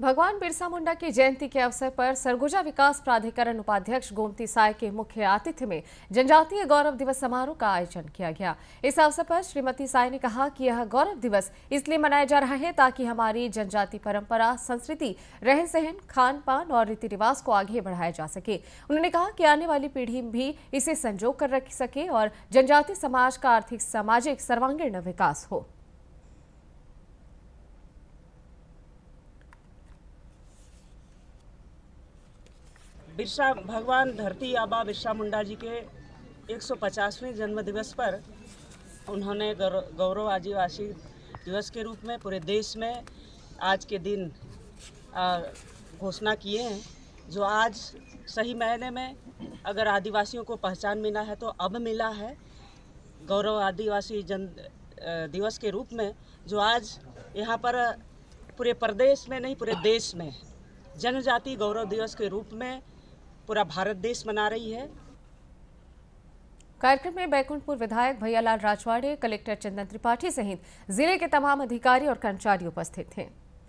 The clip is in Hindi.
भगवान बिरसा मुंडा की जयंती के अवसर पर सरगुजा विकास प्राधिकरण उपाध्यक्ष गोमती साय के मुख्य आतिथ्य में जनजातीय गौरव दिवस समारोह का आयोजन किया गया इस अवसर पर श्रीमती साय ने कहा कि यह गौरव दिवस इसलिए मनाया जा रहा है ताकि हमारी जनजाति परंपरा संस्कृति रहन सहन खान पान और रीति रिवाज को आगे बढ़ाया जा सके उन्होंने कहा कि आने वाली पीढ़ी भी इसे संजो कर रख सके और जनजातीय समाज का आर्थिक सामाजिक सर्वांगीण विकास हो बिरसा भगवान धरती आबा बिरसा मुंडा जी के 150वें जन्म दिवस पर उन्होंने गौरव आदिवासी दिवस के रूप में पूरे देश में आज के दिन घोषणा किए हैं जो आज सही महीने में अगर आदिवासियों को पहचान मिला है तो अब मिला है गौरव आदिवासी जन दिवस के रूप में जो आज यहाँ पर पूरे प्रदेश में नहीं पूरे देश में जनजाति गौरव दिवस के रूप में पूरा भारत देश मना रही है कार्यक्रम में बैकुंठपुर विधायक भैयालाल राजवाड़े कलेक्टर चंदन त्रिपाठी सहित जिले के तमाम अधिकारी और कर्मचारी उपस्थित थे